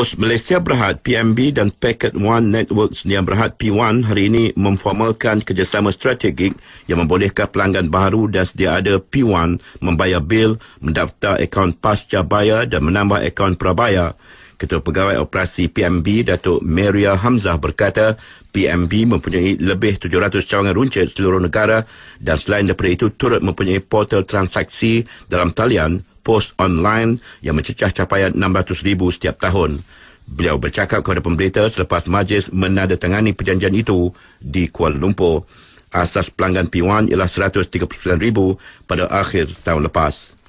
Pengurus Malaysia Berhad PMB dan Packet One Networks Yang Berhad P1 hari ini memformalkan kerjasama strategik yang membolehkan pelanggan baru dan sedia ada P1 membayar bil, mendaftar akaun pasca bayar dan menambah akaun prabayar. Ketua Pegawai Operasi PMB Datuk Maria Hamzah berkata PMB mempunyai lebih 700 cawangan runcit seluruh negara dan selain daripada itu turut mempunyai portal transaksi dalam talian post online yang mencecah capaian 600 ribu setiap tahun. Beliau bercakap kepada pemberita selepas majlis menandatangani perjanjian itu di Kuala Lumpur. Asas pelanggan P1 ialah 139 ribu pada akhir tahun lepas.